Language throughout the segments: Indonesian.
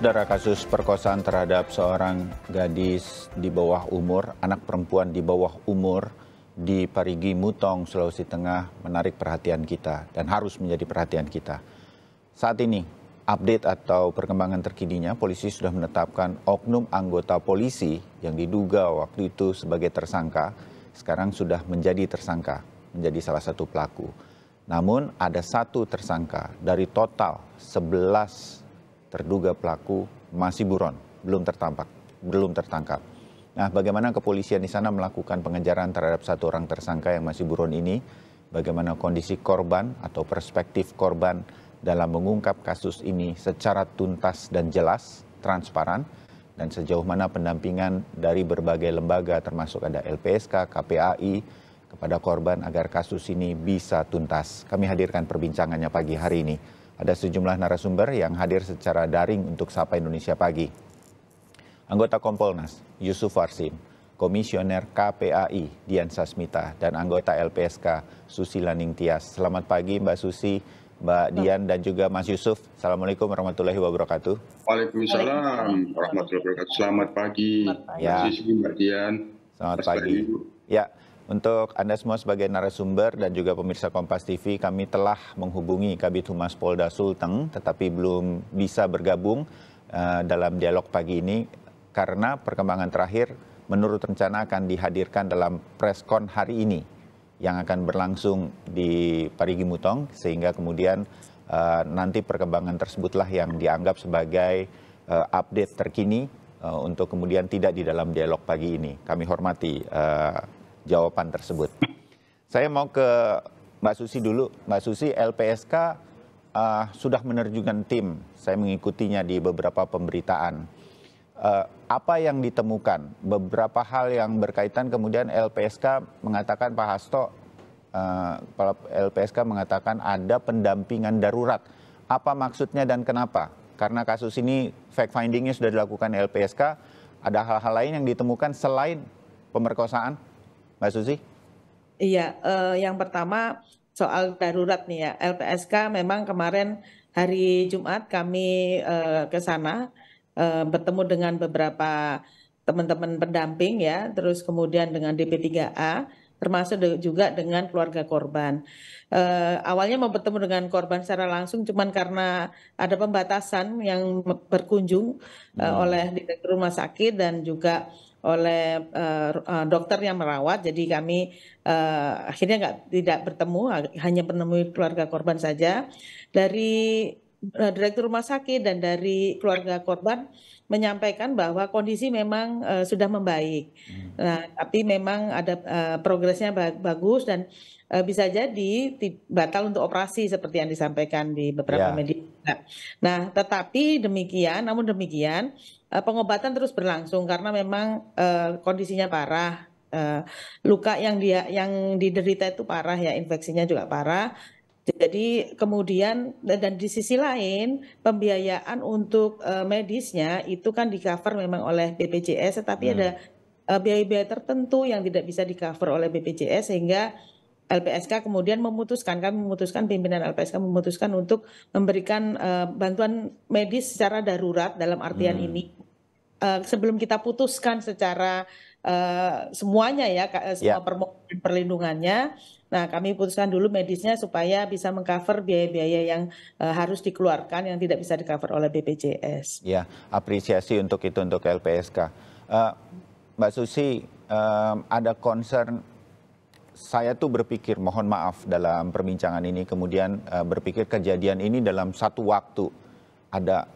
Saudara kasus perkosaan terhadap seorang gadis di bawah umur, anak perempuan di bawah umur di Parigi Mutong, Sulawesi Tengah menarik perhatian kita dan harus menjadi perhatian kita. Saat ini, update atau perkembangan terkininya, polisi sudah menetapkan oknum anggota polisi yang diduga waktu itu sebagai tersangka, sekarang sudah menjadi tersangka, menjadi salah satu pelaku. Namun ada satu tersangka dari total 11 terduga pelaku masih buron, belum tertampak, belum tertangkap. Nah, bagaimana kepolisian di sana melakukan pengejaran terhadap satu orang tersangka yang masih buron ini? Bagaimana kondisi korban atau perspektif korban dalam mengungkap kasus ini secara tuntas dan jelas, transparan, dan sejauh mana pendampingan dari berbagai lembaga termasuk ada LPSK, KPAI kepada korban agar kasus ini bisa tuntas. Kami hadirkan perbincangannya pagi hari ini ada sejumlah narasumber yang hadir secara daring untuk Sapa Indonesia Pagi. Anggota Kompolnas, Yusuf Warsim, Komisioner KPAI, Dian Sasmita, dan anggota LPSK, Susi Tias. Selamat pagi Mbak Susi, Mbak Dian, dan juga Mas Yusuf. Assalamualaikum warahmatullahi wabarakatuh. Waalaikumsalam warahmatullahi wabarakatuh. Selamat pagi, ya. Mbak Susi, Mbak Dian. Selamat pagi. Ya, untuk Anda semua sebagai narasumber dan juga pemirsa Kompas TV, kami telah menghubungi Kabit Humas Polda Sulteng, tetapi belum bisa bergabung uh, dalam dialog pagi ini karena perkembangan terakhir menurut rencana akan dihadirkan dalam preskon hari ini yang akan berlangsung di Parigi Mutong, sehingga kemudian uh, nanti perkembangan tersebutlah yang dianggap sebagai uh, update terkini uh, untuk kemudian tidak di dalam dialog pagi ini. Kami hormati. Uh, jawaban tersebut. Saya mau ke Mbak Susi dulu. Mbak Susi, LPSK uh, eh, sudah menerjunkan tim. Saya mengikutinya di beberapa pemberitaan. Uh, apa yang ditemukan? Beberapa hal yang berkaitan kemudian LPSK mengatakan Pak Hasto, uh, eh, LPSK mengatakan ada pendampingan darurat. Apa maksudnya dan kenapa? Karena kasus ini fact findingnya sudah dilakukan LPSK. Ada hal-hal lain yang ditemukan selain pemerkosaan? Mbak Susi? Iya, eh, yang pertama soal darurat nih ya. LPSK memang kemarin hari Jumat kami eh, ke sana eh, bertemu dengan beberapa teman-teman pendamping ya, terus kemudian dengan DP3A termasuk juga dengan keluarga korban. Uh, awalnya mau bertemu dengan korban secara langsung, cuman karena ada pembatasan yang berkunjung uh, hmm. oleh direktur rumah sakit dan juga oleh uh, dokter yang merawat jadi kami uh, akhirnya nggak tidak bertemu hanya menemui keluarga korban saja dari uh, direktur rumah sakit dan dari keluarga korban menyampaikan bahwa kondisi memang uh, sudah membaik hmm. nah tapi memang ada uh, progresnya bagus dan uh, bisa jadi batal untuk operasi seperti yang disampaikan di beberapa yeah. media nah tetapi demikian namun demikian Eh, pengobatan terus berlangsung karena memang uh, kondisinya parah. Uh, luka yang dia yang diderita itu parah ya infeksinya juga parah. Jadi kemudian dan di sisi lain pembiayaan untuk uh, medisnya itu kan di cover memang oleh BPJS tetapi hmm. ada biaya-biaya uh, tertentu yang tidak bisa di cover oleh BPJS sehingga LPSK kemudian memutuskan kami memutuskan pimpinan LPSK memutuskan untuk memberikan uh, bantuan medis secara darurat dalam artian hmm. ini uh, sebelum kita putuskan secara uh, semuanya ya semua yeah. permohonan perlindungannya Nah, kami putuskan dulu medisnya supaya bisa mengcover biaya-biaya yang uh, harus dikeluarkan yang tidak bisa dicover oleh BPJS. Ya, apresiasi untuk itu untuk LPSK. Uh, Mbak Susi, uh, ada concern saya tuh berpikir, mohon maaf dalam perbincangan ini, kemudian uh, berpikir kejadian ini dalam satu waktu ada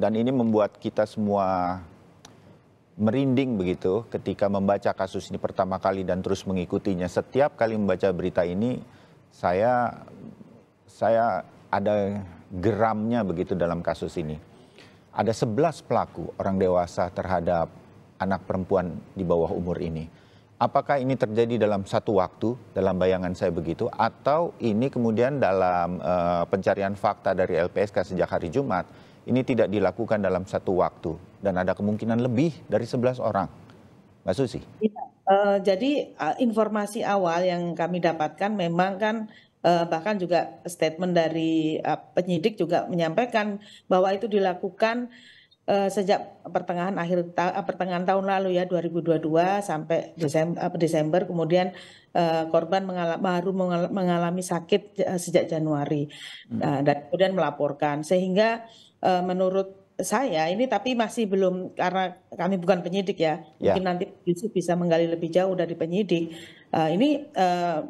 dan ini membuat kita semua merinding begitu ketika membaca kasus ini pertama kali dan terus mengikutinya. Setiap kali membaca berita ini, saya saya ada geramnya begitu dalam kasus ini. Ada 11 pelaku orang dewasa terhadap anak perempuan di bawah umur ini apakah ini terjadi dalam satu waktu dalam bayangan saya begitu atau ini kemudian dalam uh, pencarian fakta dari LPSK sejak hari Jumat ini tidak dilakukan dalam satu waktu dan ada kemungkinan lebih dari 11 orang. Mbak Susi. Ya, uh, jadi eh, informasi awal yang kami dapatkan memang kan bahkan juga statement dari penyidik juga menyampaikan bahwa itu dilakukan uh, sejak pertengahan akhir ta eh, pertengahan tahun lalu ya 2022 sampai Desember, eh, Desember kemudian uh, korban mengalami, baru mengalami sakit sejak Januari hmm. uh, dan kemudian melaporkan sehingga uh, menurut saya ini tapi masih belum karena kami bukan penyidik ya. ya. Mungkin nanti bisa menggali lebih jauh dari penyidik. Uh, ini uh,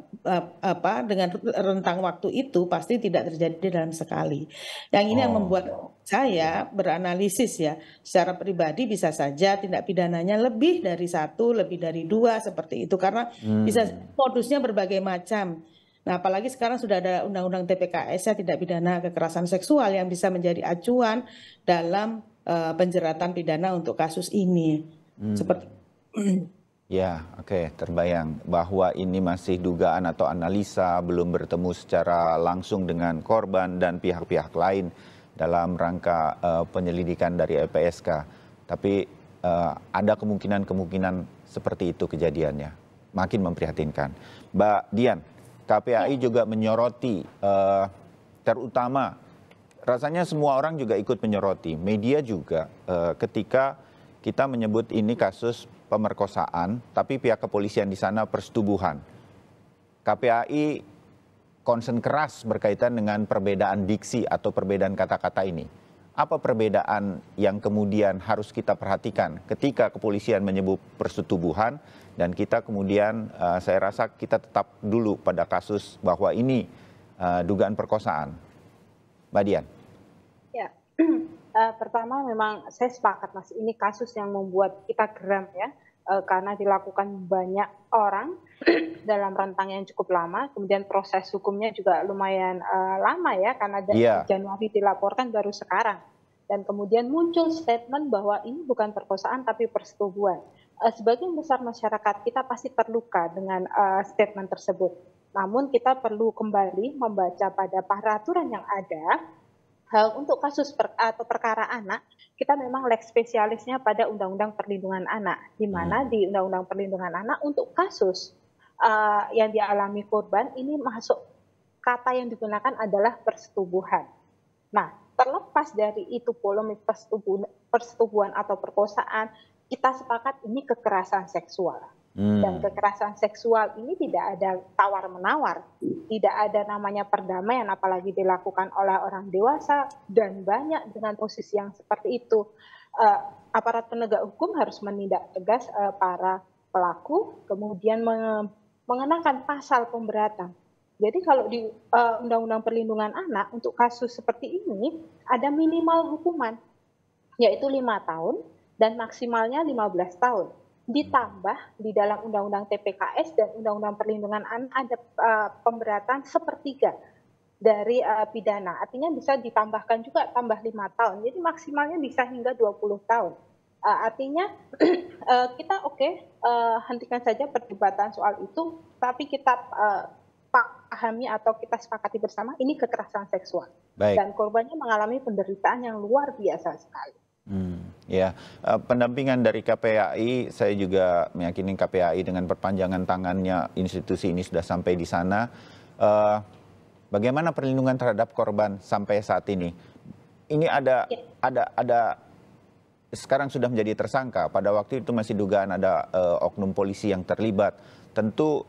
apa dengan rentang waktu itu pasti tidak terjadi dalam sekali. Yang ini oh. yang membuat saya beranalisis ya secara pribadi bisa saja tindak pidananya lebih dari satu, lebih dari dua seperti itu karena hmm. bisa modusnya berbagai macam. Nah, apalagi sekarang sudah ada undang-undang TPKS ya tindak pidana kekerasan seksual yang bisa menjadi acuan dalam uh, penjeratan pidana untuk kasus ini. Hmm. Seperti Ya, oke, okay, terbayang bahwa ini masih dugaan atau analisa belum bertemu secara langsung dengan korban dan pihak-pihak lain dalam rangka uh, penyelidikan dari LPSK. E Tapi uh, ada kemungkinan-kemungkinan seperti itu kejadiannya. Makin memprihatinkan. Mbak Dian, KPAI ya. juga menyoroti uh, terutama rasanya semua orang juga ikut menyoroti, media juga uh, ketika kita menyebut ini kasus pemerkosaan, tapi pihak kepolisian di sana persetubuhan. KPAI konsen keras berkaitan dengan perbedaan diksi atau perbedaan kata-kata ini. Apa perbedaan yang kemudian harus kita perhatikan ketika kepolisian menyebut persetubuhan dan kita kemudian uh, saya rasa kita tetap dulu pada kasus bahwa ini uh, dugaan perkosaan. Mbak Dian. Ya. Uh, pertama memang saya sepakat mas, ini kasus yang membuat kita geram ya, uh, karena dilakukan banyak orang dalam rentang yang cukup lama, kemudian proses hukumnya juga lumayan uh, lama ya, karena dari yeah. Januari dilaporkan baru sekarang, dan kemudian muncul statement bahwa ini bukan perkosaan tapi persetubuhan. Uh, sebagian besar masyarakat kita pasti terluka dengan uh, statement tersebut. Namun kita perlu kembali membaca pada peraturan yang ada hal untuk kasus per, atau perkara anak, kita memang lex spesialisnya pada Undang-Undang Perlindungan Anak, di mana hmm. di Undang-Undang Perlindungan Anak untuk kasus uh, yang dialami korban ini masuk kata yang digunakan adalah persetubuhan. Nah, terlepas dari itu polemik persetubuhan atau perkosaan, kita sepakat ini kekerasan seksual. Hmm. Dan kekerasan seksual ini tidak ada tawar-menawar, tidak ada namanya perdamaian, apalagi dilakukan oleh orang dewasa, dan banyak dengan posisi yang seperti itu. Uh, aparat penegak hukum harus menindak tegas uh, para pelaku, kemudian mengenakan pasal pemberatan. Jadi kalau di eh, Undang-Undang uh, Perlindungan Anak untuk kasus seperti ini ada minimal hukuman, yaitu lima tahun dan maksimalnya 15 tahun ditambah di dalam Undang-Undang TPKS dan Undang-Undang Perlindungan Anak ada uh, pemberatan sepertiga dari uh, pidana. Artinya bisa ditambahkan juga tambah lima tahun. Jadi maksimalnya bisa hingga 20 tahun. Uh, artinya uh, kita oke okay, uh, hentikan saja perdebatan soal itu, tapi kita uh, pahami atau kita sepakati bersama ini kekerasan seksual Baik. dan korbannya mengalami penderitaan yang luar biasa sekali. Hmm, ya, eh, pendampingan dari KPAI, saya juga meyakini KPAI dengan perpanjangan tangannya institusi ini sudah sampai di sana. Eh, bagaimana perlindungan terhadap korban sampai saat ini? Ini ada ya. ada ada sekarang sudah menjadi tersangka. Pada waktu itu masih dugaan ada uh, oknum polisi yang terlibat. Tentu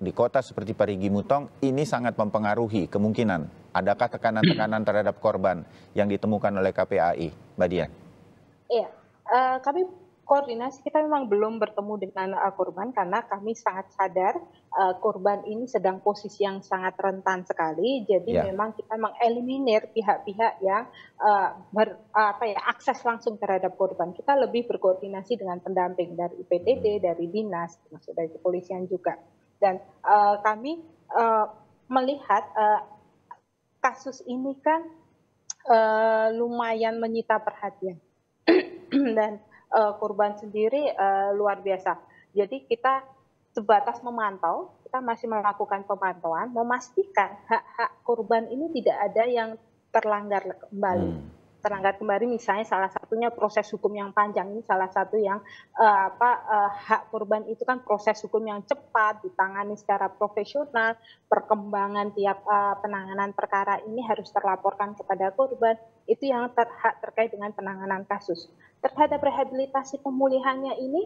di kota seperti Parigi Mutong ini sangat mempengaruhi kemungkinan adakah tekanan-tekanan terhadap korban yang ditemukan oleh KPAI, Mbak Dian? Iya, uh, kami koordinasi kita memang belum bertemu dengan uh, korban karena kami sangat sadar uh, korban ini sedang posisi yang sangat rentan sekali. Jadi yeah. memang kita mengeliminir pihak-pihak yang uh, ber, uh, apa ya akses langsung terhadap korban. Kita lebih berkoordinasi dengan pendamping dari IPTD, hmm. dari dinas, termasuk dari kepolisian juga. Dan uh, kami uh, melihat uh, kasus ini kan uh, lumayan menyita perhatian dan uh, korban sendiri uh, luar biasa. Jadi kita sebatas memantau, kita masih melakukan pemantauan, memastikan hak-hak korban ini tidak ada yang terlanggar kembali. Hmm. Terlanggar kembali misalnya salah satunya proses hukum yang panjang ini salah satu yang uh, apa uh, hak korban itu kan proses hukum yang cepat ditangani secara profesional, perkembangan tiap uh, penanganan perkara ini harus terlaporkan kepada korban. Itu yang ter hak terkait dengan penanganan kasus terhadap rehabilitasi pemulihannya ini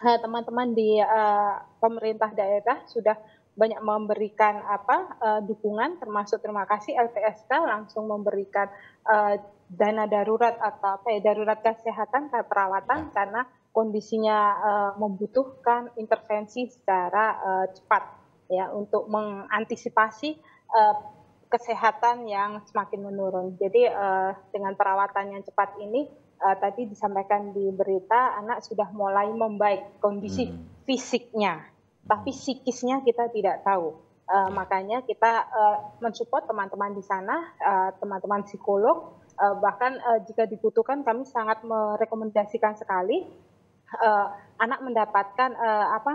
eh, teman-teman di uh, pemerintah daerah sudah banyak memberikan apa uh, dukungan termasuk terima kasih LPSK langsung memberikan uh, dana darurat atau apa ya darurat kesehatan perawatan ya. karena kondisinya uh, membutuhkan intervensi secara uh, cepat ya untuk mengantisipasi uh, kesehatan yang semakin menurun. Jadi uh, dengan perawatan yang cepat ini uh, tadi disampaikan di berita anak sudah mulai membaik kondisi hmm. fisiknya, tapi hmm. psikisnya kita tidak tahu. Uh, makanya kita uh, mensupport teman-teman di sana, teman-teman uh, psikolog, uh, bahkan uh, jika dibutuhkan kami sangat merekomendasikan sekali uh, anak mendapatkan uh, apa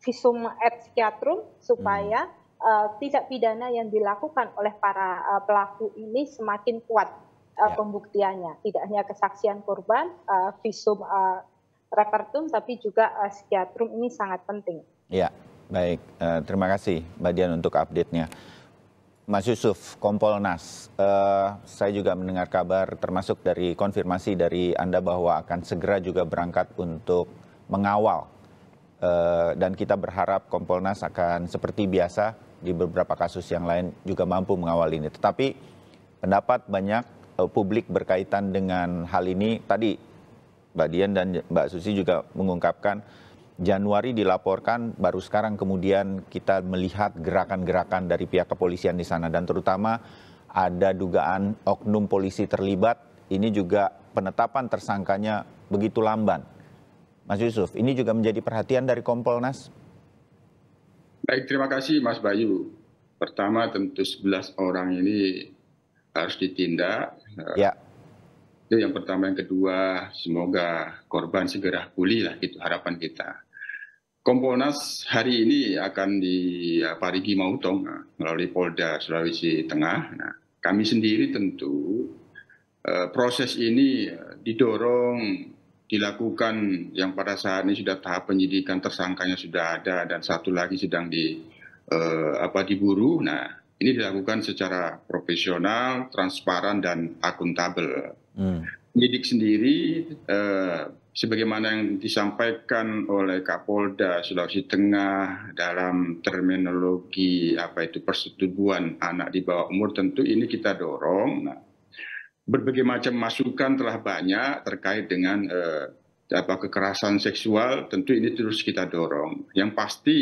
visum et psikiatrum supaya hmm. uh, tidak pidana yang dilakukan oleh para uh, pelaku ini semakin kuat Uh, ya. pembuktiannya, tidak hanya kesaksian korban, uh, visum uh, repertum, tapi juga uh, psikiatrum ini sangat penting. Ya, baik. Uh, terima kasih Mbak Dian untuk update-nya. Mas Yusuf, Kompolnas, uh, saya juga mendengar kabar termasuk dari konfirmasi dari Anda bahwa akan segera juga berangkat untuk mengawal uh, dan kita berharap Kompolnas akan seperti biasa di beberapa kasus yang lain juga mampu mengawal ini. Tetapi pendapat banyak Eh, publik berkaitan dengan hal ini tadi Mbak Dian dan Mbak Susi juga mengungkapkan Januari dilaporkan baru sekarang kemudian kita melihat gerakan-gerakan dari pihak kepolisian di sana dan terutama ada dugaan oknum polisi terlibat ini juga penetapan tersangkanya begitu lamban. Mas Yusuf, ini juga menjadi perhatian dari Kompolnas. Baik, terima kasih Mas Bayu. Pertama tentu 11 orang ini harus ditindak Eh, ya. Itu yang pertama, yang kedua, semoga korban segera pulih lah itu harapan kita. Kompolnas hari ini akan di Parigi Mautong nah, melalui Polda Sulawesi Tengah. Nah, kami sendiri tentu eh, proses ini didorong dilakukan yang pada saat ini sudah tahap penyidikan tersangkanya sudah ada dan satu lagi sedang di eh, apa diburu. Nah, ini dilakukan secara profesional, transparan, dan akuntabel. Hmm. Penyidik sendiri, eh, sebagaimana yang disampaikan oleh Kapolda Sulawesi Tengah dalam terminologi apa itu persetubuhan anak di bawah umur, tentu ini kita dorong. Nah, berbagai macam masukan telah banyak terkait dengan eh, apa kekerasan seksual, tentu ini terus kita dorong. Yang pasti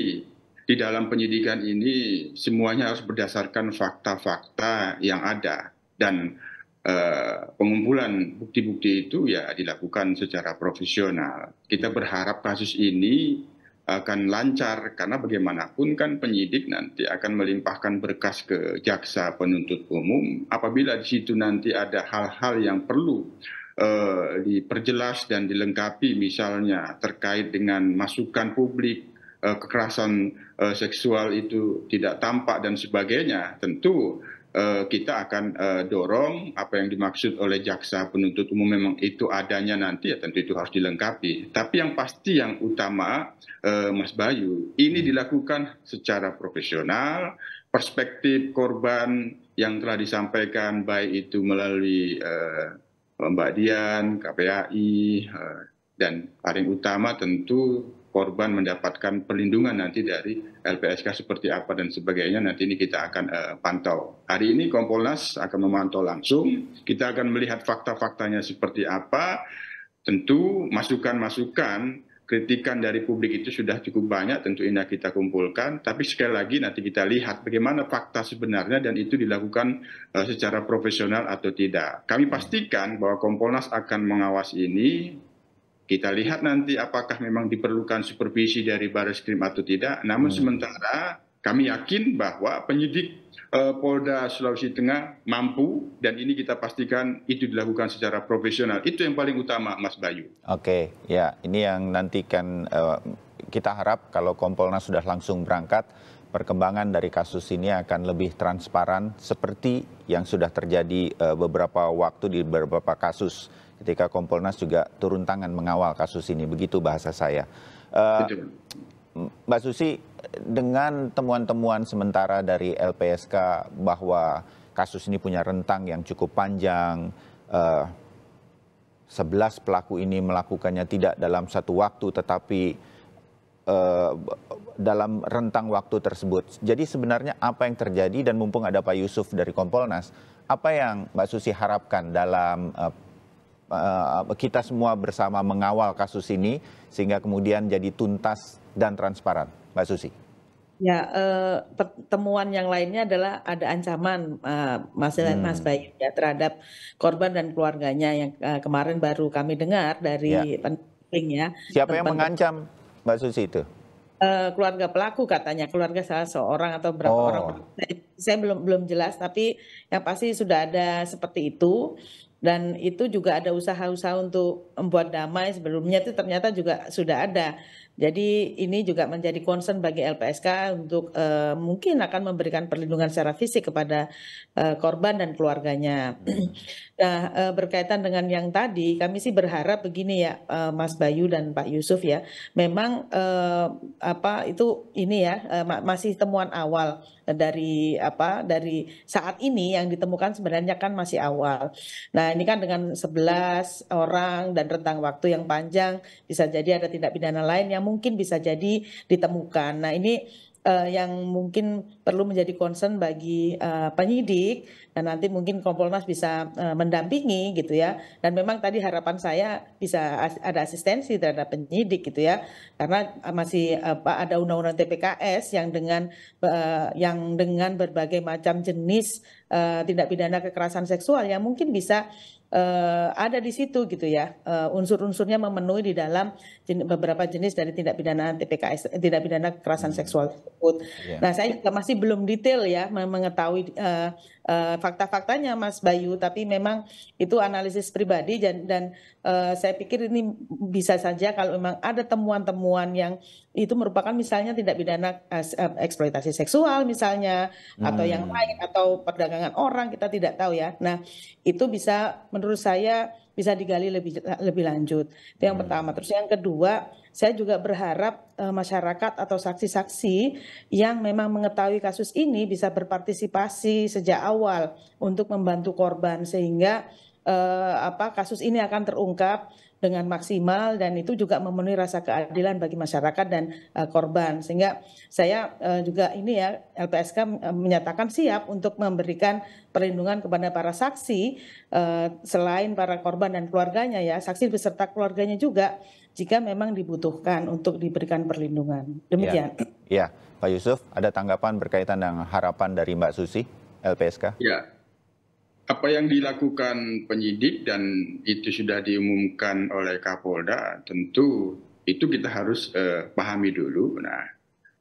di dalam penyidikan ini semuanya harus berdasarkan fakta-fakta yang ada dan Uh, pengumpulan bukti-bukti itu ya dilakukan secara profesional. Kita berharap kasus ini akan lancar karena bagaimanapun kan penyidik nanti akan melimpahkan berkas ke jaksa penuntut umum apabila di situ nanti ada hal-hal yang perlu uh, diperjelas dan dilengkapi misalnya terkait dengan masukan publik Eh, kekerasan eh, seksual itu tidak tampak dan sebagainya, tentu eh, kita akan dorong apa yang dimaksud oleh jaksa penuntut umum memang itu adanya nanti ya tentu itu harus dilengkapi. Tapi yang pasti yang utama Mas Bayu ini hmm. dilakukan secara profesional, perspektif korban yang telah disampaikan baik itu melalui Mbak Dian, KPAI dan paling utama tentu korban mendapatkan perlindungan nanti dari LPSK seperti apa dan sebagainya nanti ini kita akan uh, pantau. Hari ini Kompolnas akan memantau langsung, kita akan melihat fakta-faktanya seperti apa. Tentu masukan-masukan, kritikan dari publik itu sudah cukup banyak tentu ini kita kumpulkan, tapi sekali lagi nanti kita lihat bagaimana fakta sebenarnya dan itu dilakukan uh, secara profesional atau tidak. Kami pastikan bahwa Kompolnas akan mengawasi ini kita lihat nanti apakah memang diperlukan supervisi dari Baris Krim atau tidak. Namun hmm. sementara kami yakin bahwa penyidik eh, Polda Sulawesi Tengah mampu dan ini kita pastikan itu dilakukan secara profesional. Itu yang paling utama, Mas Bayu. Oke, ya ini yang nantikan eh, kita harap kalau Kompolnas sudah langsung berangkat perkembangan dari kasus ini akan lebih transparan seperti yang sudah terjadi eh, beberapa waktu di beberapa kasus ketika Kompolnas juga turun tangan mengawal kasus ini begitu bahasa saya. Eh, Mbak Susi dengan temuan-temuan sementara dari LPSK bahwa kasus ini punya rentang yang cukup panjang eh, sebelas pelaku ini melakukannya tidak dalam satu waktu tetapi dalam rentang waktu tersebut. Jadi sebenarnya apa yang terjadi dan mumpung ada Pak Yusuf dari Kompolnas, apa yang Mbak Susi harapkan dalam uh, uh, kita semua bersama mengawal kasus ini sehingga kemudian jadi tuntas dan transparan, Mbak Susi? Ya, eh, pertemuan yang lainnya adalah ada ancaman eh, Mas eh, hmm. Mas Bayu ya terhadap korban dan keluarganya yang kemarin baru kami dengar dari ya. penting ya. Siapa yang mengancam, Mbak Susi itu? Eh, keluarga pelaku katanya keluarga salah seorang atau berapa oh. orang saya, saya belum belum jelas tapi yang pasti sudah ada seperti itu dan itu juga ada usaha-usaha untuk membuat damai sebelumnya itu ternyata juga sudah ada jadi ini juga menjadi concern bagi LPSK untuk uh, mungkin akan memberikan perlindungan secara fisik kepada uh, korban dan keluarganya. nah uh, berkaitan dengan yang tadi, kami sih berharap begini ya, uh, Mas Bayu dan Pak Yusuf ya, memang uh, apa itu ini ya uh, masih temuan awal dari apa dari saat ini yang ditemukan sebenarnya kan masih awal. Nah, ini kan dengan 11 orang dan rentang waktu yang panjang bisa jadi ada tindak pidana lain yang mungkin bisa jadi ditemukan. Nah, ini uh, yang mungkin perlu menjadi concern bagi uh, penyidik dan nanti mungkin Kompolnas bisa uh, mendampingi gitu ya dan memang tadi harapan saya bisa as ada asistensi terhadap penyidik gitu ya karena masih uh, ada undang-undang TPKS yang dengan uh, yang dengan berbagai macam jenis uh, tindak pidana kekerasan seksual yang mungkin bisa uh, ada di situ gitu ya. Uh, unsur-unsurnya memenuhi di dalam jenis, beberapa jenis dari tindak pidana TPKS eh, tindak pidana kekerasan hmm. seksual tersebut. Yeah. Nah, saya juga masih belum detail ya mengetahui uh, uh, fakta-faktanya Mas Bayu, tapi memang itu analisis pribadi dan, dan uh, saya pikir ini bisa saja kalau memang ada temuan-temuan yang itu merupakan misalnya tidak pidana eh, eksploitasi seksual misalnya hmm. atau yang hmm. lain atau perdagangan orang kita tidak tahu ya. Nah, itu bisa menurut saya bisa digali lebih lebih lanjut. Itu yang hmm. pertama. Terus yang kedua, saya juga berharap e, masyarakat atau saksi-saksi yang memang mengetahui kasus ini bisa berpartisipasi sejak awal untuk membantu korban sehingga e, apa kasus ini akan terungkap dengan maksimal dan itu juga memenuhi rasa keadilan bagi masyarakat dan uh, korban sehingga saya uh, juga ini ya LPSK uh, eh, menyatakan siap untuk memberikan perlindungan kepada para saksi uh, selain para korban dan keluarganya ya saksi beserta keluarganya juga jika memang dibutuhkan untuk diberikan perlindungan demikian. Ya, ya. Pak Yusuf ada tanggapan berkaitan dengan harapan dari Mbak Susi LPSK? Ya apa yang dilakukan penyidik dan itu sudah diumumkan oleh Kapolda tentu itu kita harus uh, pahami dulu. Nah,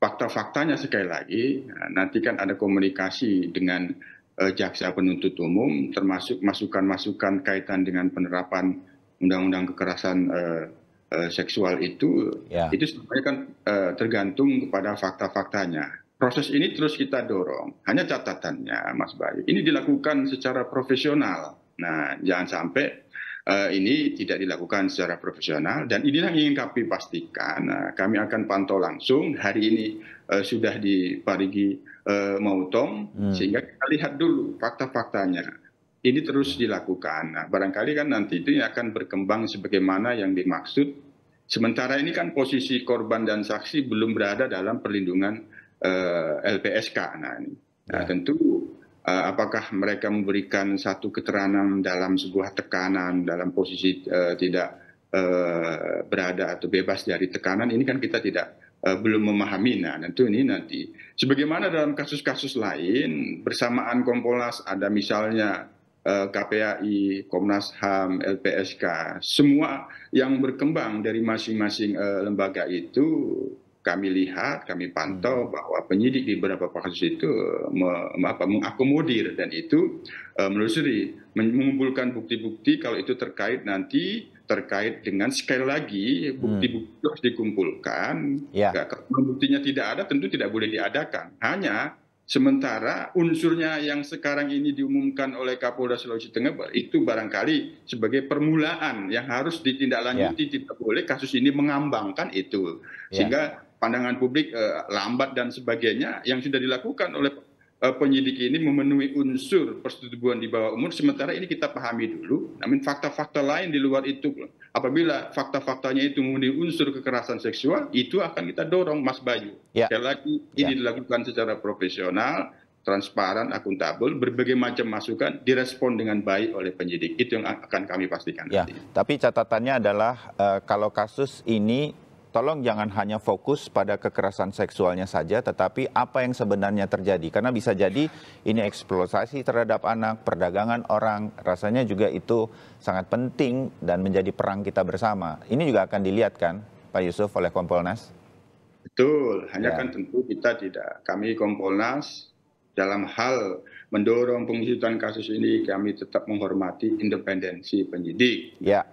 fakta-faktanya sekali lagi nah, nanti kan ada komunikasi dengan uh, jaksa penuntut umum termasuk masukan-masukan kaitan dengan penerapan undang-undang kekerasan uh, seksual itu ya. itu sebenarnya kan uh, tergantung kepada fakta-faktanya proses ini terus kita dorong. Hanya catatannya, Mas Bayu, ini dilakukan secara profesional. Nah, jangan sampai uh, ini tidak dilakukan secara profesional. Dan inilah yang ingin kami pastikan. Nah, kami akan pantau langsung. Hari ini uh, sudah diparigi Parigi uh, eh, Mautom, hmm. sehingga kita lihat dulu fakta-faktanya. Ini terus dilakukan. Nah, barangkali kan nanti itu akan berkembang sebagaimana yang dimaksud. Sementara ini kan posisi korban dan saksi belum berada dalam perlindungan uh, eh, LPSK. Nah, ini. nah ya. tentu uh, apakah mereka memberikan satu keterangan dalam sebuah tekanan dalam posisi uh, tidak uh, berada atau bebas dari tekanan ini kan kita tidak uh, belum memahami. Nah, tentu ini nanti sebagaimana dalam kasus-kasus lain bersamaan Kompolnas ada misalnya KPAI, Komnas HAM, LPSK, semua yang berkembang dari masing-masing lembaga itu kami lihat, kami pantau hmm. bahwa penyidik di beberapa kasus itu mengakomodir dan itu eh, menelusuri, mengumpulkan bukti-bukti kalau itu terkait nanti terkait dengan sekali lagi hmm. bukti-bukti harus dikumpulkan. Ya. Kalau buktinya tidak ada tentu tidak boleh diadakan. Hanya sementara unsurnya yang sekarang ini diumumkan oleh Kapolda Sulawesi Tengah itu barangkali sebagai permulaan yang harus ditindaklanjuti. Ya. Tidak boleh kasus ini mengambangkan itu. Ya. Sehingga pandangan publik eh, lambat dan sebagainya yang sudah dilakukan oleh eh, penyidik ini memenuhi unsur persetubuhan di bawah umur sementara ini kita pahami dulu namun fakta-fakta lain di luar itu apabila fakta-faktanya itu memenuhi unsur kekerasan seksual itu akan kita dorong Mas Bayu ya. sekali lagi ini ya. dilakukan secara profesional transparan, akuntabel, berbagai macam masukan direspon dengan baik oleh penyidik. Itu yang akan kami pastikan. Ya, nanti. tapi catatannya adalah e, kalau kasus ini tolong jangan hanya fokus pada kekerasan seksualnya saja, tetapi apa yang sebenarnya terjadi. Karena bisa jadi ini eksploitasi terhadap anak, perdagangan orang, rasanya juga itu sangat penting dan menjadi perang kita bersama. Ini juga akan dilihat kan, Pak Yusuf, oleh Kompolnas? Betul, hanya ya. kan tentu kita tidak. Kami Kompolnas dalam hal mendorong pengusutan kasus ini, kami tetap menghormati independensi penyidik. Ya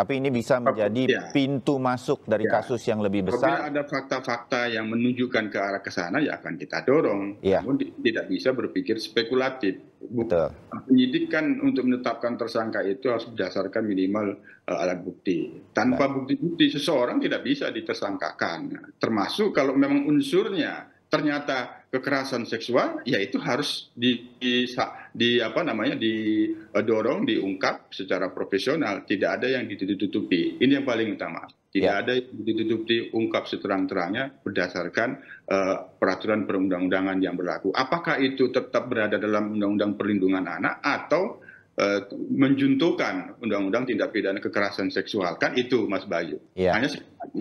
tapi ini bisa menjadi ya. pintu masuk dari ya. kasus yang lebih besar. Apabila ada fakta-fakta yang menunjukkan ke arah ke sana ya akan kita dorong. Ya. Namun tidak bisa berpikir spekulatif. Betul. penyidikan untuk menetapkan tersangka itu harus berdasarkan minimal uh, alat bukti. Tanpa bukti-bukti seseorang tidak bisa ditersangkakan. Termasuk kalau memang unsurnya ternyata kekerasan seksual ya itu harus di, di, di apa namanya didorong diungkap secara profesional tidak ada yang ditutupi ini yang paling utama tidak ya. ada yang ditutupi tutupi ungkap seterang-terangnya berdasarkan uh, peraturan perundang-undangan yang berlaku apakah itu tetap berada dalam undang-undang perlindungan anak atau Eh, menjuntuhkan undang-undang tindak pidana kekerasan seksual kan itu Mas Bayu. Ya. Hanya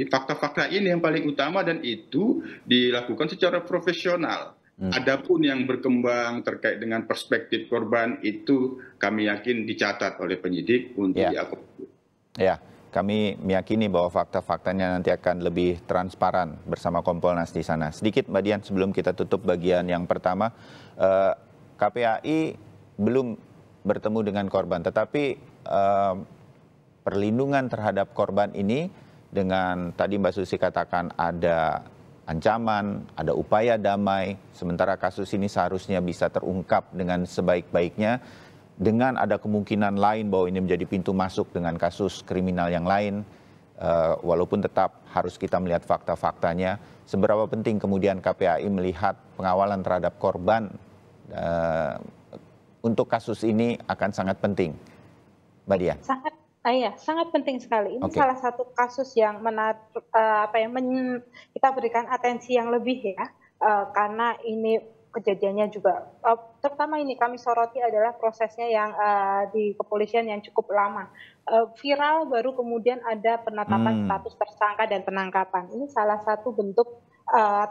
fakta-fakta ini yang paling utama dan itu dilakukan secara profesional. Hmm. Adapun yang berkembang terkait dengan perspektif korban itu kami yakin dicatat oleh penyidik untuk ya. diakui. Ya, kami meyakini bahwa fakta-faktanya nanti akan lebih transparan bersama Kompolnas di sana. Sedikit Mbak Dian sebelum kita tutup bagian yang pertama, eh, KPAI belum bertemu dengan korban. Tetapi eh, perlindungan terhadap korban ini dengan tadi Mbak Susi katakan ada ancaman, ada upaya damai, sementara kasus ini seharusnya bisa terungkap dengan sebaik-baiknya dengan ada kemungkinan lain bahwa ini menjadi pintu masuk dengan kasus kriminal yang lain. Eh, walaupun tetap harus kita melihat fakta-faktanya, seberapa penting kemudian KPAI melihat pengawalan terhadap korban eh, untuk kasus ini akan sangat penting, Mbak Dia. Sangat, ah iya, sangat penting sekali. Ini okay. salah satu kasus yang menar, eh, apa ya, men, kita berikan atensi yang lebih ya, eh, karena ini kejadiannya juga, uh, terutama ini kami soroti adalah prosesnya yang di kepolisian yang cukup lama. viral baru kemudian ada penetapan hmm. status tersangka dan penangkapan. Ini salah satu bentuk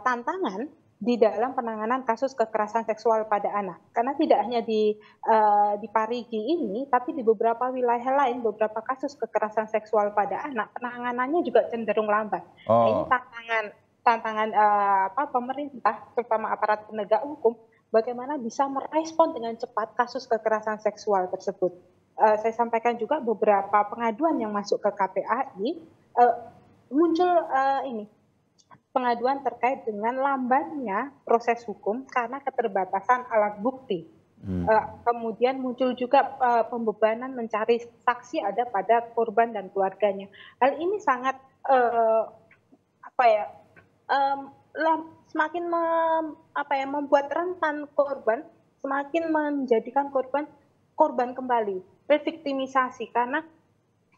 tantangan di dalam penanganan kasus kekerasan seksual pada anak. Karena tidak hanya di uh, di Parigi ini, tapi di beberapa wilayah lain beberapa kasus kekerasan seksual pada anak penanganannya juga cenderung lambat. Nah, oh. ini tantangan tantangan uh, apa pemerintah terutama aparat penegak hukum bagaimana bisa merespon dengan cepat kasus kekerasan seksual tersebut. Uh, saya sampaikan juga beberapa pengaduan yang masuk ke KPAI uh, muncul uh, ini pengaduan terkait dengan lambannya proses hukum karena keterbatasan alat bukti. Hmm. Uh, kemudian muncul juga uh, pembebanan mencari saksi ada pada korban dan keluarganya. Hal ini sangat uh, apa ya um, semakin mem, apa ya membuat rentan korban semakin menjadikan korban korban kembali reviktimisasi karena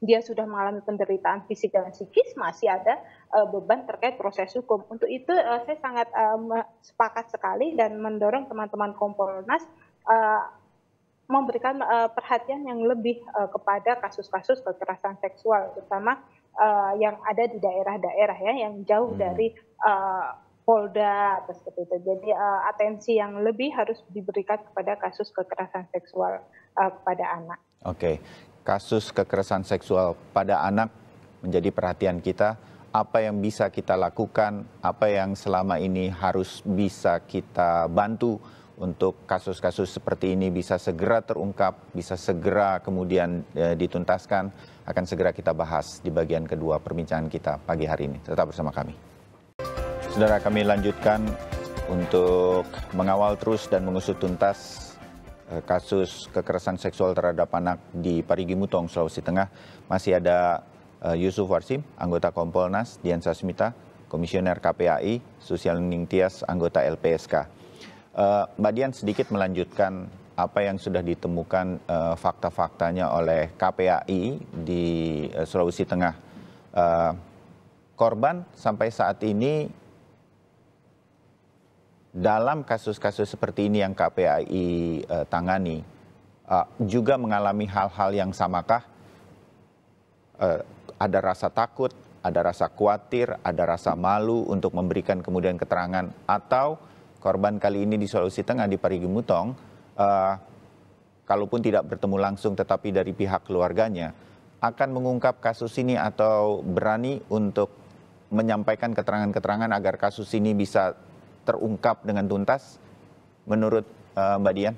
dia sudah mengalami penderitaan fisik dan psikis masih ada uh, beban terkait proses hukum. Untuk itu uh, saya sangat uh, sepakat sekali dan mendorong teman-teman Kompolnas uh, memberikan uh, perhatian yang lebih uh, kepada kasus-kasus kekerasan seksual terutama uh, yang ada di daerah-daerah ya yang jauh hmm. dari uh, Polda atau seperti itu. Jadi uh, atensi yang lebih harus diberikan kepada kasus kekerasan seksual uh, kepada anak. Oke, okay kasus kekerasan seksual pada anak menjadi perhatian kita. Apa yang bisa kita lakukan, apa yang selama ini harus bisa kita bantu untuk kasus-kasus seperti ini bisa segera terungkap, bisa segera kemudian e, dituntaskan, akan segera kita bahas di bagian kedua perbincangan kita pagi hari ini. Tetap bersama kami. Saudara kami lanjutkan untuk mengawal terus dan mengusut tuntas Eh, kasus kekerasan seksual terhadap anak di Parigi Mutong, Sulawesi Tengah. Masih ada eh, Yusuf Warsim, anggota Kompolnas, Dian Sasmita, Komisioner KPAI, Sosial Ningtias anggota LPSK. Eh, Mbak Dian sedikit melanjutkan apa yang sudah ditemukan fakta-faktanya oleh KPAI di Sulawesi Tengah. Korban sampai saat ini dalam kasus-kasus seperti ini yang KPAI uh, eh, tangani uh, juga mengalami hal-hal yang samakah? Uh, ada rasa takut, ada rasa khawatir, ada rasa malu untuk memberikan kemudian keterangan atau korban kali ini di Sulawesi Tengah di Parigi Mutong uh, kalaupun tidak bertemu langsung tetapi dari pihak keluarganya akan mengungkap kasus ini atau berani untuk menyampaikan keterangan-keterangan agar kasus ini bisa terungkap dengan tuntas menurut uh, Mbak Dian?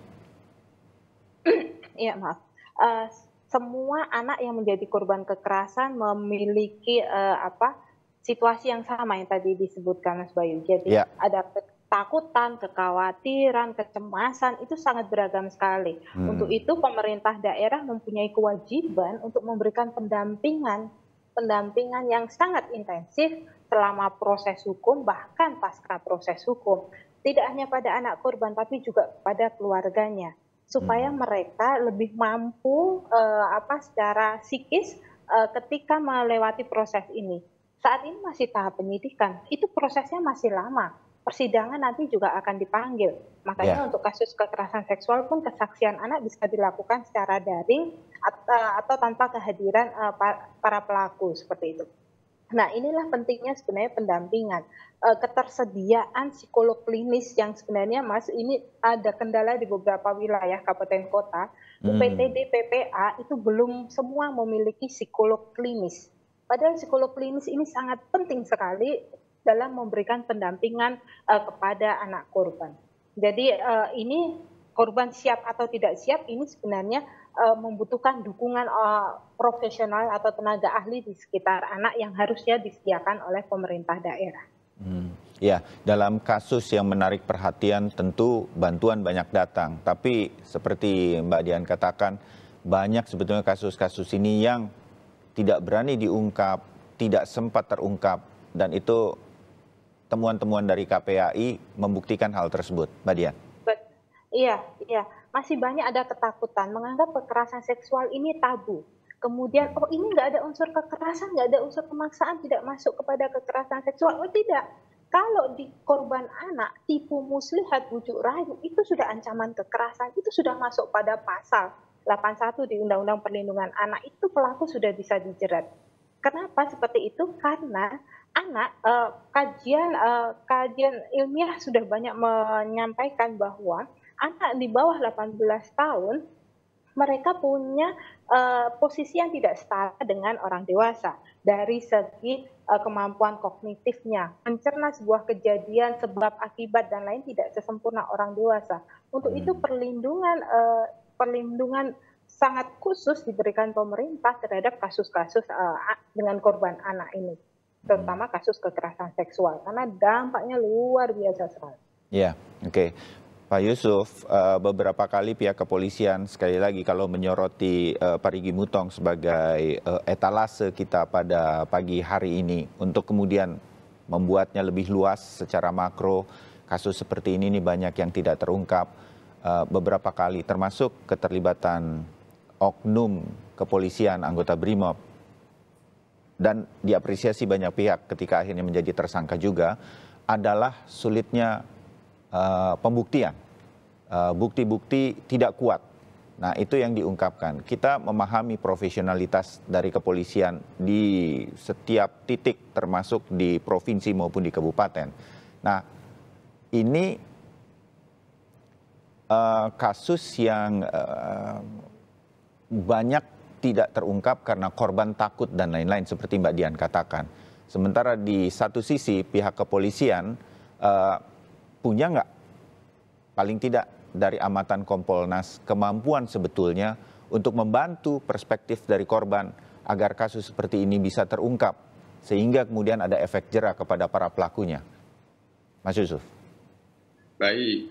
Iya, maaf. Uh, semua anak yang menjadi korban kekerasan memiliki uh, apa situasi yang sama yang tadi disebutkan Mas Bayu. Jadi ya. ada ketakutan, kekhawatiran, kecemasan itu sangat beragam sekali. Hmm. Untuk itu pemerintah daerah mempunyai kewajiban untuk memberikan pendampingan pendampingan yang sangat intensif selama proses hukum bahkan pasca proses hukum tidak hanya pada anak korban tapi juga pada keluarganya supaya hmm. mereka lebih mampu uh, apa secara psikis uh, ketika melewati proses ini saat ini masih tahap penyidikan itu prosesnya masih lama persidangan nanti juga akan dipanggil. Makanya yeah. untuk kasus kekerasan seksual pun kesaksian anak bisa dilakukan secara daring atau, eh, atau tanpa kehadiran uh, para pelaku seperti itu. Nah, inilah pentingnya sebenarnya pendampingan, eh, ketersediaan psikolog klinis yang sebenarnya Mas ini ada kendala di beberapa wilayah kabupaten kota. Hmm. UPTD PPA itu belum semua memiliki psikolog klinis. Padahal psikolog klinis ini sangat penting sekali dalam memberikan pendampingan eh, kepada anak korban. Jadi eh, ini korban siap atau tidak siap ini sebenarnya uh, membutuhkan dukungan uh, profesional atau tenaga ahli di sekitar anak yang harusnya disediakan oleh pemerintah daerah. Hmm. Ya, dalam kasus yang menarik perhatian tentu bantuan banyak datang, tapi seperti Mbak Dian katakan banyak sebetulnya kasus-kasus ini yang tidak berani diungkap, tidak sempat terungkap dan itu temuan-temuan dari KPAI membuktikan hal tersebut. Mbak Dian. Iya, iya. Masih banyak ada ketakutan menganggap kekerasan seksual ini tabu. Kemudian, oh ini nggak ada unsur kekerasan, nggak ada unsur pemaksaan, tidak masuk kepada kekerasan seksual. Oh tidak. Kalau di korban anak, tipu muslihat, bujuk rayu, itu sudah ancaman kekerasan, itu sudah masuk pada pasal 81 di Undang-Undang Perlindungan Anak, itu pelaku sudah bisa dijerat. Kenapa seperti itu? Karena anak eh, kajian eh, kajian ilmiah sudah banyak menyampaikan bahwa anak di bawah 18 tahun mereka punya uh, posisi yang tidak setara dengan orang dewasa dari segi uh, kemampuan kognitifnya, mencerna sebuah kejadian, sebab akibat dan lain tidak sesempurna orang dewasa. Untuk hmm. itu perlindungan uh, perlindungan sangat khusus diberikan pemerintah terhadap kasus-kasus uh, dengan korban anak ini, terutama hmm. kasus kekerasan seksual karena dampaknya luar biasa sekali. Ya, yeah, oke. Okay. Pak Yusuf, eh, beberapa kali pihak kepolisian sekali lagi kalau menyoroti eh, Parigi Mutong sebagai eh, etalase kita pada pagi hari ini untuk kemudian membuatnya lebih luas secara makro kasus seperti ini nih banyak yang tidak terungkap beberapa kali termasuk keterlibatan oknum kepolisian anggota BRIMOB dan diapresiasi banyak pihak ketika akhirnya menjadi tersangka juga adalah sulitnya uh, pembuktian, eh, bukti-bukti uh, tidak kuat. Nah itu yang diungkapkan. Kita memahami profesionalitas dari kepolisian di setiap titik termasuk di provinsi maupun di kabupaten. Nah ini uh, kasus yang uh, banyak tidak terungkap karena korban takut dan lain-lain seperti Mbak Dian katakan. Sementara di satu sisi pihak kepolisian uh, punya nggak paling tidak dari amatan Kompolnas kemampuan sebetulnya untuk membantu perspektif dari korban agar kasus seperti ini bisa terungkap sehingga kemudian ada efek jerah kepada para pelakunya. Mas Yusuf. Baik.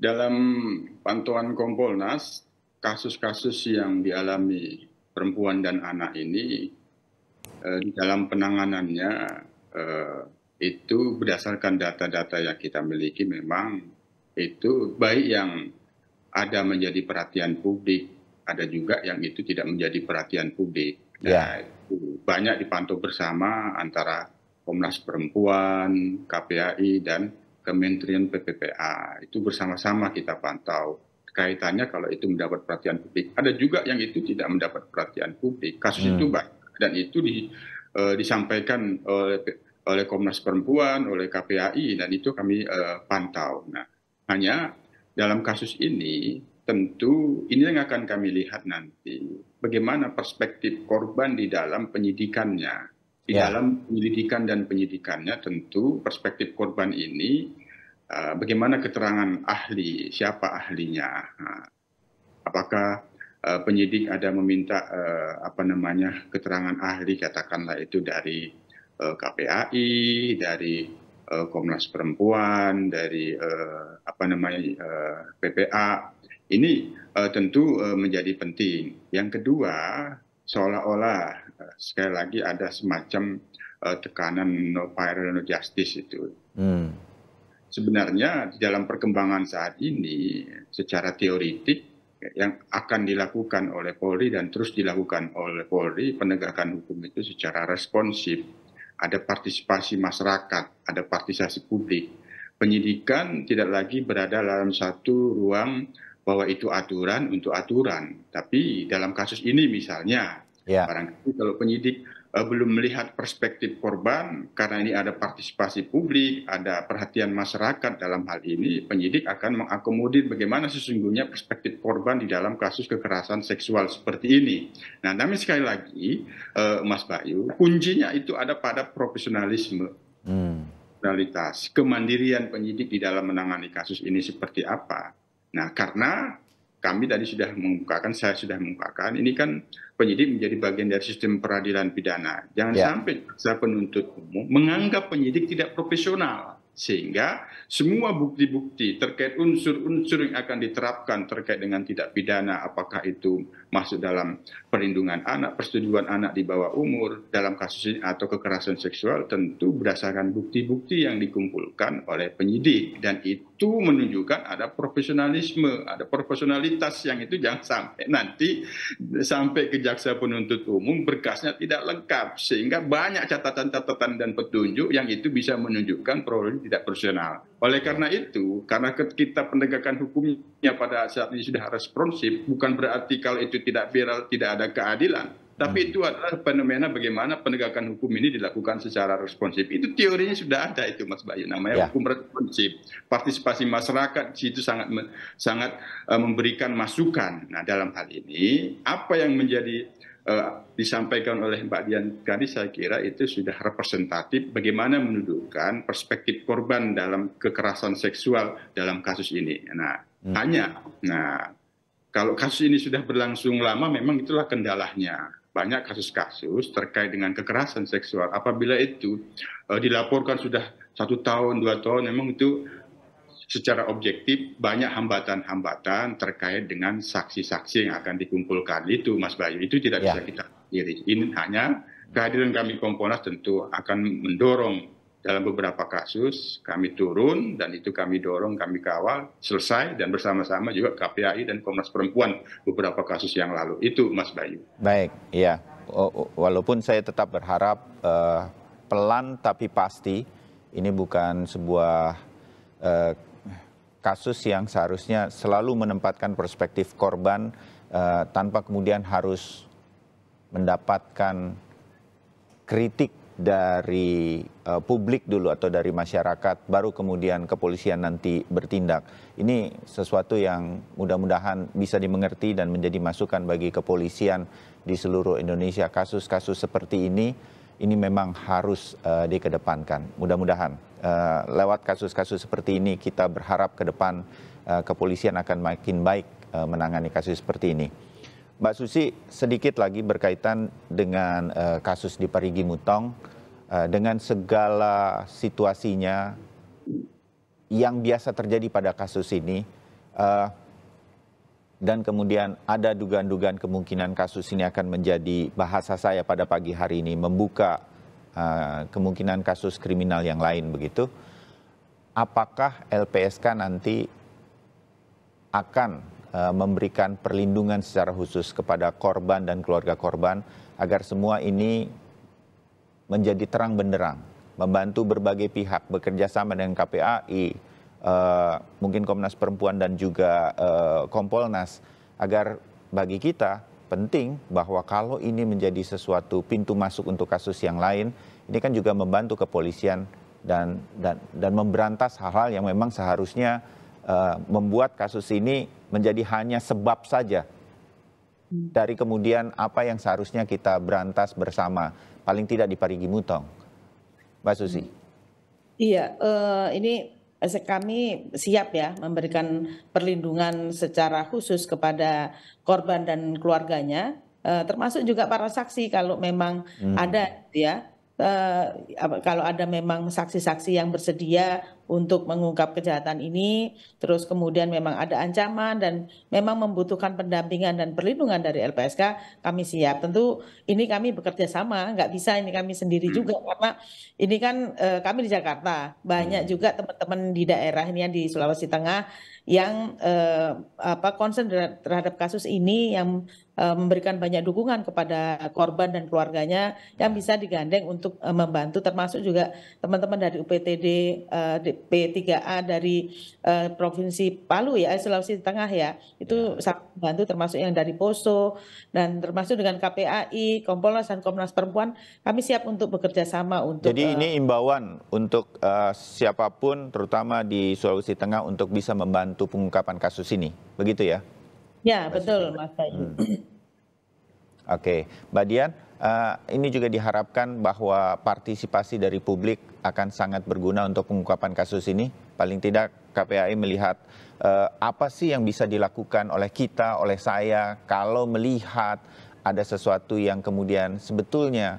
Dalam pantauan Kompolnas, kasus-kasus yang dialami perempuan dan anak ini eh, dalam penanganannya eh, itu berdasarkan data-data yang kita miliki memang itu baik yang ada menjadi perhatian publik, ada juga yang itu tidak menjadi perhatian publik. Nah, ya. itu banyak dipantau bersama antara Komnas Perempuan, KPAI, dan Kementerian PPPA. Itu bersama-sama kita pantau kaitannya kalau itu mendapat perhatian publik. Ada juga yang itu tidak mendapat perhatian publik. Kasus hmm. itu banyak dan itu di, uh, disampaikan oleh oleh Komnas Perempuan, oleh KPAI, dan itu kami uh, pantau. Nah, hanya dalam kasus ini tentu ini yang akan kami lihat nanti bagaimana perspektif korban di dalam penyidikannya. Di ya. dalam penyidikan dan penyidikannya tentu perspektif korban ini uh, bagaimana keterangan ahli, siapa ahlinya. Nah, apakah eh, penyidik ada meminta apa namanya keterangan ahli katakanlah itu dari Eh, KPAI, dari eh, Komnas Perempuan, dari eh, apa namanya PPA. Ini tentu menjadi penting. Yang kedua, seolah-olah sekali lagi ada semacam tekanan no fire no justice itu. Hmm. Sebenarnya dalam perkembangan saat ini secara teoritik yang akan dilakukan oleh Polri dan terus dilakukan oleh Polri penegakan hukum itu secara responsif ada partisipasi masyarakat, ada partisipasi publik. Penyidikan tidak lagi berada dalam satu ruang bahwa itu aturan untuk aturan. Tapi dalam kasus ini misalnya, ya. barangkali kalau penyidik Eh, belum melihat perspektif korban karena ini ada partisipasi publik, ada perhatian masyarakat dalam hal ini, penyidik akan mengakomodir bagaimana sesungguhnya perspektif korban di dalam kasus kekerasan seksual seperti ini. Nah, namun sekali lagi, uh, Mas Bayu, kuncinya itu ada pada profesionalisme. Hmm. kemandirian penyidik di dalam menangani kasus ini seperti apa. Nah, karena kami tadi sudah mengungkapkan, saya sudah mengungkapkan, ini kan penyidik menjadi bagian dari sistem peradilan pidana. Jangan yeah. sampai jaksa penuntut umum menganggap penyidik tidak profesional sehingga semua bukti-bukti terkait unsur-unsur yang akan diterapkan terkait dengan tidak pidana apakah itu masuk dalam perlindungan anak, persetujuan anak di bawah umur dalam kasus ini atau kekerasan seksual tentu berdasarkan bukti-bukti yang dikumpulkan oleh penyidik dan itu menunjukkan ada profesionalisme, ada profesionalitas yang itu jangan sampai nanti sampai ke jaksa penuntut umum berkasnya tidak lengkap sehingga banyak catatan-catatan dan petunjuk yang itu bisa menunjukkan problem tidak profesional oleh karena itu, karena kita penegakan hukumnya pada saat ini sudah responsif, bukan berarti kalau itu tidak viral, tidak ada keadilan. Tapi hmm. itu adalah fenomena bagaimana penegakan hukum ini dilakukan secara responsif. Itu teorinya sudah ada itu Mas Bayu, namanya ya. hukum responsif. Partisipasi masyarakat situ sangat sangat eh, memberikan masukan. Nah dalam hal ini apa yang menjadi uh, disampaikan oleh Mbak Dian tadi saya kira itu sudah representatif bagaimana menuduhkan perspektif korban dalam kekerasan seksual dalam kasus ini. Nah, hmm. hanya nah kalau kasus ini sudah berlangsung lama memang itulah kendalanya. Banyak kasus-kasus terkait dengan kekerasan seksual apabila itu uh, dilaporkan sudah satu tahun dua tahun memang itu secara objektif banyak hambatan-hambatan terkait dengan saksi-saksi yang akan dikumpulkan itu Mas Bayu itu tidak ya. bisa kita diri ini hanya kehadiran kami Komponas tentu akan mendorong dalam beberapa kasus kami turun dan itu kami dorong kami kawal selesai dan bersama-sama juga KPAI dan Komnas Perempuan beberapa kasus yang lalu itu Mas Bayu baik ya walaupun saya tetap berharap uh, pelan tapi pasti ini bukan sebuah uh, kasus yang seharusnya selalu menempatkan perspektif korban uh, tanpa kemudian harus mendapatkan kritik dari uh, publik dulu atau dari masyarakat baru kemudian kepolisian nanti bertindak. Ini sesuatu yang mudah-mudahan bisa dimengerti dan menjadi masukan bagi kepolisian di seluruh Indonesia. Kasus-kasus seperti ini ini memang harus uh, dikedepankan. Mudah-mudahan uh, lewat kasus-kasus seperti ini kita berharap ke depan uh, kepolisian akan makin baik uh, menangani kasus seperti ini. Mbak Susi sedikit lagi berkaitan dengan uh, kasus di Parigi Mutong uh, dengan segala situasinya yang biasa terjadi pada kasus ini. Uh, dan kemudian ada dugaan-dugaan kemungkinan kasus ini akan menjadi bahasa saya pada pagi hari ini membuka uh, kemungkinan kasus kriminal yang lain begitu. Apakah LPSK nanti akan uh, memberikan perlindungan secara khusus kepada korban dan keluarga korban agar semua ini menjadi terang benderang, membantu berbagai pihak bekerja sama dengan KPAI, Eh, mungkin Komnas Perempuan dan juga uh, Kompolnas agar bagi kita penting bahwa kalau ini menjadi sesuatu pintu masuk untuk kasus yang lain, ini kan juga membantu kepolisian dan dan dan memberantas hal-hal yang memang seharusnya uh, membuat kasus ini menjadi hanya sebab saja hmm. dari kemudian apa yang seharusnya kita berantas bersama paling tidak di Parigi Mutong. Mbak Susi. Hmm. Iya, uh, ini kami siap ya memberikan perlindungan secara khusus kepada korban dan keluarganya, eh, termasuk juga para saksi kalau memang hmm. ada ya. Eh, kalau ada memang saksi-saksi yang bersedia untuk mengungkap kejahatan ini. Terus kemudian memang ada ancaman dan memang membutuhkan pendampingan dan perlindungan dari LPSK, kami siap. Tentu ini kami bekerja sama, nggak bisa ini kami sendiri hmm. juga karena ini kan e, kami di Jakarta banyak hmm. juga teman-teman di daerah ini yang di Sulawesi Tengah yang e, apa concern terhadap kasus ini yang Eh, memberikan banyak dukungan kepada korban dan keluarganya yang bisa digandeng untuk eh, membantu termasuk juga teman-teman dari UPTD eh, P3A dari provinsi Palu ya Sulawesi Tengah ya itu ya. bantu termasuk yang dari Poso dan termasuk dengan KPAI Kompolnas dan Komnas Perempuan kami siap untuk bekerja sama untuk jadi ini imbauan untuk uh, siapapun terutama di Sulawesi Tengah untuk bisa membantu pengungkapan kasus ini begitu ya Ya betul Mas Bayu. Hmm. Oke, okay. Mbak Dian, uh, ini juga diharapkan bahwa partisipasi dari publik akan sangat berguna untuk pengungkapan kasus ini. Paling tidak KPAI melihat uh, apa sih yang bisa dilakukan oleh kita, oleh saya, kalau melihat ada sesuatu yang kemudian sebetulnya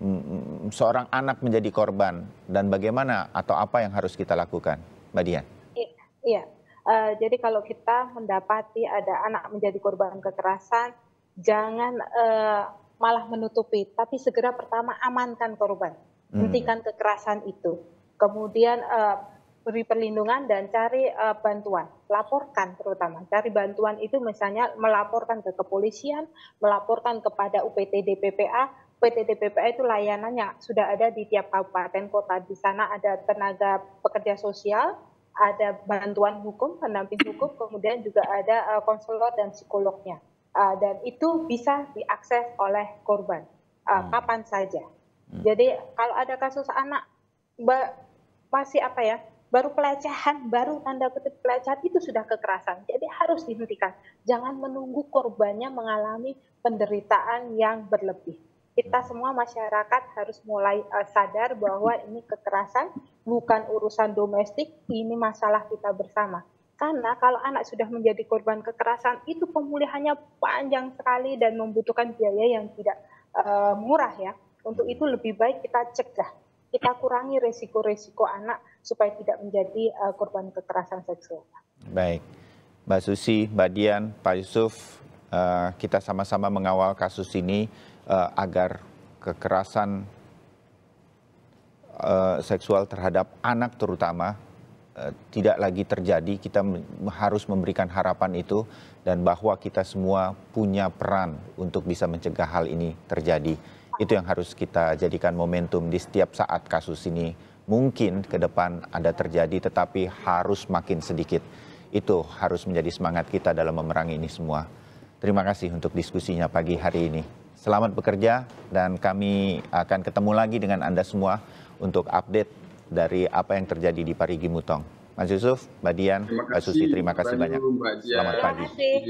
mm, mm seorang anak menjadi korban dan bagaimana atau apa yang harus kita lakukan, Mbak Dian? Iya, iya. Eh, jadi kalau kita mendapati ada anak menjadi korban kekerasan, jangan uh, malah menutupi, tapi segera pertama amankan korban, hmm. hentikan kekerasan itu, kemudian uh, beri perlindungan dan cari uh, bantuan, laporkan terutama, cari bantuan itu misalnya melaporkan ke kepolisian, melaporkan kepada UPTD PPA, PTTPPA itu layanannya sudah ada di tiap kabupaten kota. Di sana ada tenaga pekerja sosial, ada bantuan hukum, pendamping hukum, kemudian juga ada uh, konselor dan psikolognya. Uh, dan itu bisa diakses oleh korban uh, hmm. kapan saja. Hmm. Jadi kalau ada kasus anak masih apa ya baru pelecehan, baru tanda kutip pelecehan itu sudah kekerasan. Jadi harus dihentikan. Jangan menunggu korbannya mengalami penderitaan yang berlebih kita semua masyarakat harus mulai uh, sadar bahwa ini kekerasan bukan urusan domestik, ini masalah kita bersama. Karena kalau anak sudah menjadi korban kekerasan, itu pemulihannya panjang sekali dan membutuhkan biaya yang tidak uh, murah ya. Untuk itu lebih baik kita cegah, kita kurangi resiko-resiko anak supaya tidak menjadi uh, korban kekerasan seksual. Baik, Mbak Susi, Mbak Dian, Pak Yusuf, uh, kita sama-sama mengawal kasus ini uh, agar kekerasan uh, seksual terhadap anak terutama uh, tidak lagi terjadi. Kita harus memberikan harapan itu dan bahwa kita semua punya peran untuk bisa mencegah hal ini terjadi. Itu yang harus kita jadikan momentum di setiap saat kasus ini mungkin ke depan ada terjadi tetapi harus makin sedikit. Itu harus menjadi semangat kita dalam memerangi ini semua. Terima kasih untuk diskusinya pagi hari ini selamat bekerja dan kami akan ketemu lagi dengan Anda semua untuk update dari apa yang terjadi di Parigi Mutong. Mas Yusuf, Mbak Dian, Mbak Susi, terima kasih banyak. Selamat pagi.